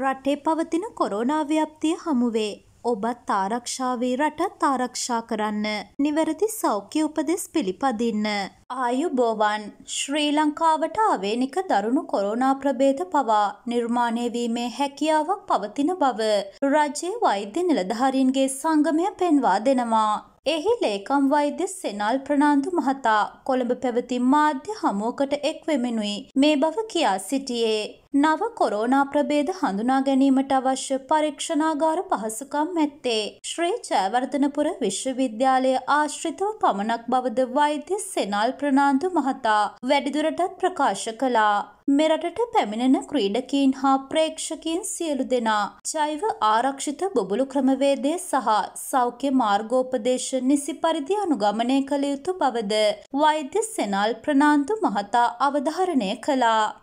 රටේ පවතින කොරෝනා ව්‍යප්තිය හමුවේ. ඔබත් ආරක්ෂාවී රටත් ආරක්ෂා කරන්න. නිවැරදි සෞඛ්‍ය උපදෙස් පිළිපදින්න. ආයුබෝවන් ශ්‍රී ලංකාවට ආවේනික දරුණු කොරෝනා ප්‍රභේද පවා නිර්මාණය වීමේ හැකියාවක් පවතින බව රජයේ වෛද්‍ය නිලධාරීන්ගේ සංගමය පෙන්වා දෙනවා. එහි ලේකම් වෛද්‍ය සෙනල් ප්‍රනාන්දු මහතා කොළඹ පැවති මාධ්‍ය හමුවකට එක් වෙමෙනුයි මේ බව කියා සිටියේ. නව කොරෝනා ප්‍රබේද හඳුනා ගැනීමට අවශ්‍ය පරීක්ෂණාගාර පහසුකම් ඇත්තේ ශ්‍රී ජයවර්ධනපුර විශ්වවිද්‍යාලය ආශ්‍රිතව පමණක් බවද වෛද්‍ය සෙනල් ප්‍රනාන්දු මහතා වැඩිදුරටත් ප්‍රකාශ කළා. මෙරටට පැමිණෙන ක්‍රීඩකීන් හා ප්‍රේක්ෂකීන් සියලු දෙනා ජෛව ආරක්ෂිත බොබුලු ක්‍රමවේදය සහ සෞඛ්‍ය මාර්ගෝපදේශ නිසි පරිදි අනුගමනය කළ යුතු බවද වෛද්‍ය සෙනල් ප්‍රනාන්දු මහතා අවධාරණය කළා.